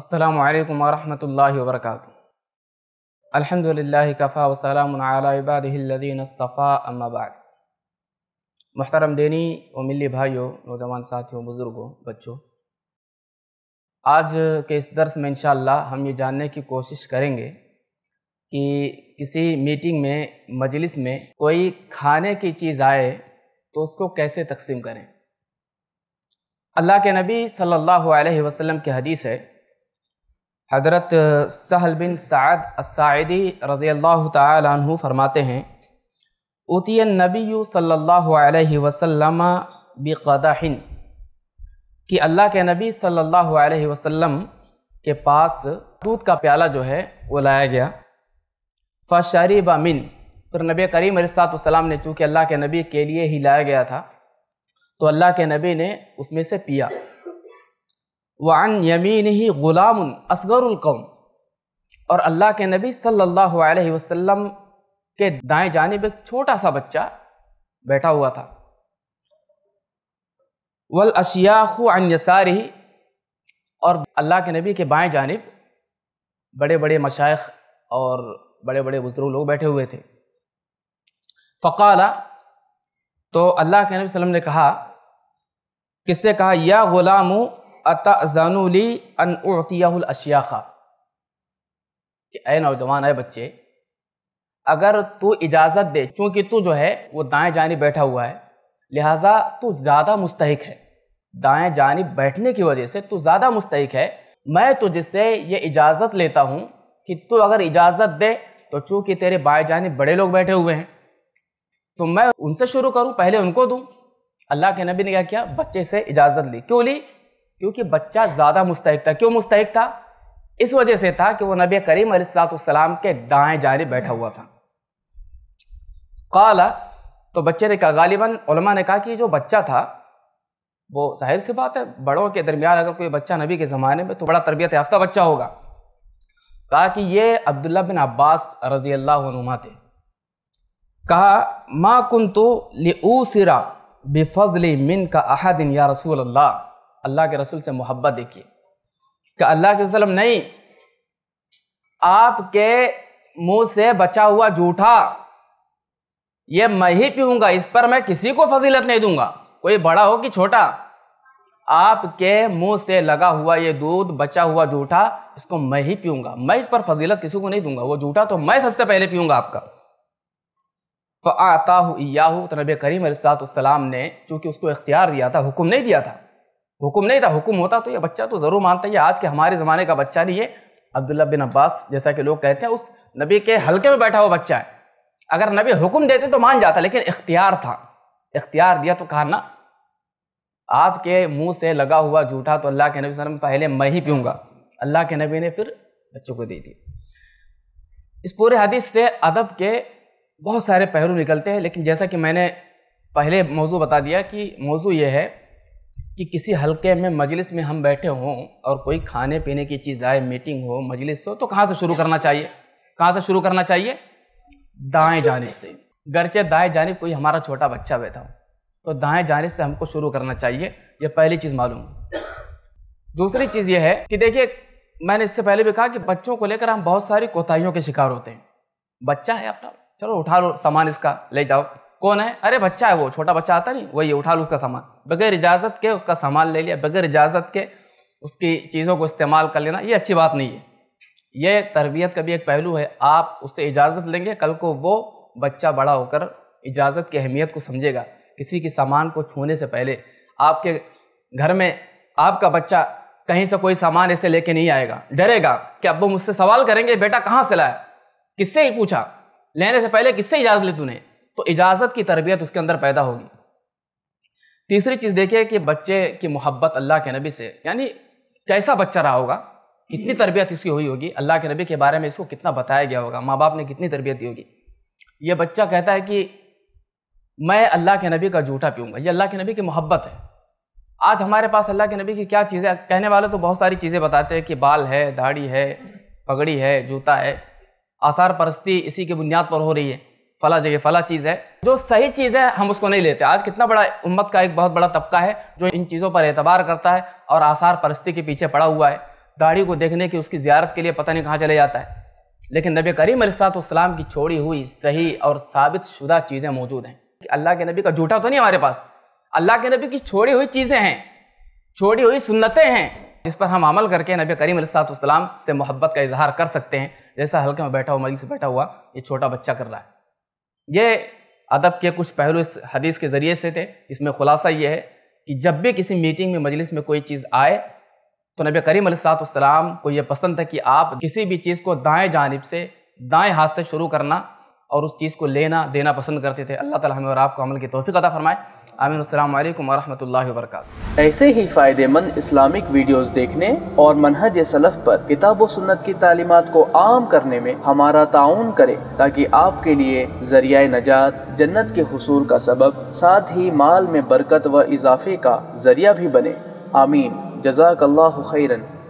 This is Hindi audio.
अल्लाम वरहमल वर्क अलहमदिल्ला कफ़ा वसलामबादीनस्तफ़ा अम्माबाद महतरम देनी व मिली भाइयों नौजवान साथियों बुज़ुर्गों बच्चों आज के इस दर्स में इन हम ये जानने की कोशिश करेंगे कि किसी मीटिंग में मजलिस में कोई खाने की चीज़ आए तो उसको कैसे तकसीम करें अल्लाह के नबी सल्लल्लाहु अलैहि वसल्लम की हदीस है हज़रत सहल बिन साद असायदी रज़ी अल्लाह तु फरमाते हैं उतिया नबी सल्लल्लाहु अलैहि वसल्लम कि अल्लाह के नबी सल्लल्लाहु अलैहि वसल्लम के पास दूध का प्याला जो है वो लाया गया फ़शरी मिन फिर नबी करीम सलाम ने चूँकि अल्लाह के नबी के लिए ही लाया गया था तो अल्लाह के नबी ने उसमें से पिया वन यमीन ही ग़ुलाम असगरकौम और अल्लाह के नबी सल्लल्लाहु अलैहि वसल्लम के दाएं जानब एक छोटा सा बच्चा बैठा हुआ था वल अशियाखु अनसारी और अल्लाह के नबी के बाएं जानब बड़े बड़े मशाइ और बड़े बड़े बुज़ुर्ग लोग बैठे हुए थे फ़काला तो अल्लाह के नबी वसल्लम ने कहा किससे कहा या गुलामू अतजानुली अनतियाशियाखा कि अय नौजवान है बच्चे अगर तू इजाज़त दे चूँकि तू जो है वो दाएं जानब बैठा हुआ है लिहाजा तू ज़्यादा मुस्तक है दाएं जानब बैठने की वजह से तू ज़्यादा मुस्तक है मैं तुझसे ये इजाज़त लेता हूँ कि तू अगर इजाज़त दे तो चूँकि तेरे बाएं जानब बड़े लोग बैठे हुए हैं तो मैं उनसे शुरू करूँ पहले उनको दूँ अल्लाह के नबी ने क्या किया बच्चे से इजाज़त ली क्यों ली क्योंकि बच्चा ज़्यादा मुस्तक था क्यों मुस्तक था इस वजह से था कि वो नबी करीम सलाम के दाएं जाने बैठा हुआ था काला तो बच्चे ने कहा गालिबन ने कहा कि जो बच्चा था वो जाहिर सी बात है बड़ों के दरमियान अगर कोई बच्चा नबी के ज़माने में तो बड़ा तरबियत याफ्ता बच्चा होगा कहा कि ये अब्दुल्ला बिन अब्बास रजी अल्लाह थे कहा माँ कुन तो ले सिरा बेफजल मिन का अहदिन या रसूल अल्लाह अल्लाह के रसूल से मोहब्बत देखिए कि अल्लाह के वसलम नहीं आपके मुंह से बचा हुआ जूठा ये मैं ही पीऊंगा इस पर मैं किसी को फजीलत नहीं दूंगा कोई बड़ा हो कि छोटा आपके मुंह से लगा हुआ ये दूध बचा हुआ जूठा इसको मैं ही पीऊंगा मैं इस पर फजीलत किसी को नहीं दूंगा वो जूठा तो मैं सबसे पहले पीऊंगा आपका फ़ाता याहू तो नबी करीम सलाम ने चूंकि उसको इख्तियार दिया था हुक्म नहीं दिया था हुक्म नहीं था हुक्म होता तो ये बच्चा तो ज़रूर मानता है आज के हमारे ज़माने का बच्चा नहीं है अब्दुल्ला बिन अब्बास जैसा कि लोग कहते हैं उस नबी के हल्के में बैठा हुआ बच्चा है अगर नबी हुक्म देते तो मान जाता लेकिन इख्तियार था इख्तियार दिया तो कहा ना आपके मुंह से लगा हुआ झूठा तो अल्लाह के नबी सर पहले मैं ही पीऊँगा अल्लाह के नबी ने फिर बच्चों को दे दी इस पूरे हदीस से अदब के बहुत सारे पहलू निकलते हैं लेकिन जैसा कि मैंने पहले मौजू बता दिया कि मौजू ये है कि किसी हलके में मजलिस में हम बैठे हों और कोई खाने पीने की चीज़ आए मीटिंग हो मजलिस हो तो कहाँ से शुरू करना चाहिए कहाँ से शुरू करना चाहिए दाएं जानब से गरचे दाएं जानब कोई हमारा छोटा बच्चा बैठा हो तो दाएं जानब से हमको शुरू करना चाहिए यह पहली चीज़ मालूम दूसरी चीज़ यह है कि देखिए मैंने इससे पहले भी कहा कि बच्चों को लेकर हम बहुत सारी कोताहियों के शिकार होते हैं बच्चा है अपना चलो उठा लो सामान इसका ले जाओ कौन है अरे बच्चा है वो छोटा बच्चा आता नहीं वही उठा लो उसका सामान बगैर इजाज़त के उसका सामान ले लिया बगैर इजाज़त के उसकी चीज़ों को इस्तेमाल कर लेना ये अच्छी बात नहीं है ये तरबियत का भी एक पहलू है आप उससे इजाज़त लेंगे कल को वो बच्चा बड़ा होकर इजाज़त की अहमियत को समझेगा किसी के सामान को छूने से पहले आपके घर में आपका बच्चा कहीं से कोई सामान ऐसे लेके नहीं आएगा डरेगा कि अब्बू मुझसे सवाल करेंगे बेटा कहाँ से लाया किससे ही पूछा लेने से पहले किससे इजाज़त ले तूने तो इजाज़त की तरबियत उसके अंदर पैदा होगी तीसरी चीज़ देखिए कि बच्चे की मोहब्बत अल्लाह के नबी से यानी कैसा बच्चा रहा होगा कितनी तरबियत इसकी हुई होगी अल्लाह के नबी के बारे में इसको कितना बताया गया होगा माँ बाप ने कितनी तरबियत दी होगी ये बच्चा कहता है कि मैं अल्लाह के नबी का जूठा पीऊँगा ये अल्लाह के नबी की मोहब्बत है आज हमारे पास अल्लाह के नबी की क्या चीज़ें कहने वाले तो बहुत सारी चीज़ें बताते हैं कि बाल है दाढ़ी है पगड़ी है जूता है आसार परस्ती इसी की बुनियाद पर हो रही है फला जगह फला चीज़ है जो सही चीज़ है हम उसको नहीं लेते आज कितना बड़ा उम्मत का एक बहुत बड़ा तबका है जो इन चीज़ों पर एतबार करता है और आसार परस्ती के पीछे पड़ा हुआ है दाढ़ी को देखने की उसकी ज्यारत के लिए पता नहीं कहाँ चले जाता है लेकिन नबी करीम अलैहिस्सलाम की छोड़ी हुई सही और साबित शुदा चीज़ें मौजूद हैं अल्लाह के नबी का झूठा तो नहीं हमारे पास अल्लाह के नबी की छोड़ी हुई चीज़ें हैं छोड़ी हुई सुन्नतें हैं जिस पर हम अमल करके नबी करीम अलैहिस्सलाम से मोहब्बत का इजहार कर सकते हैं जैसा हल्के में बैठा हुआ मरीज से बैठा हुआ ये छोटा बच्चा कर रहा है ये अदब के कुछ पहलू इस हदीस के ज़रिए से थे इसमें खुलासा ये है कि जब भी किसी मीटिंग में मजलिस में कोई चीज़ आए तो नबी करीम सलाम को ये पसंद था कि आप किसी भी चीज़ को दाएं जानब से दाएं हाथ से शुरू करना और उस चीज़ को लेना देना पसंद करते थे अल्लाह ताला हमें और आपको अमल की तोफ़ी अदा फरमाए आमिन अल्लाम वरहमल वर्क ऐसे ही फ़ायदेमंद इस्लामिक वीडियोस देखने और मनहज सलफ़ पर किताब व सुन्नत की तालीमत को आम करने में हमारा ताउन करें ताकि आपके लिए जरिया नजात जन्नत के हसूल का सबब साथ ही माल में बरकत व इजाफे का जरिया भी बने आमीन जजाक खैरन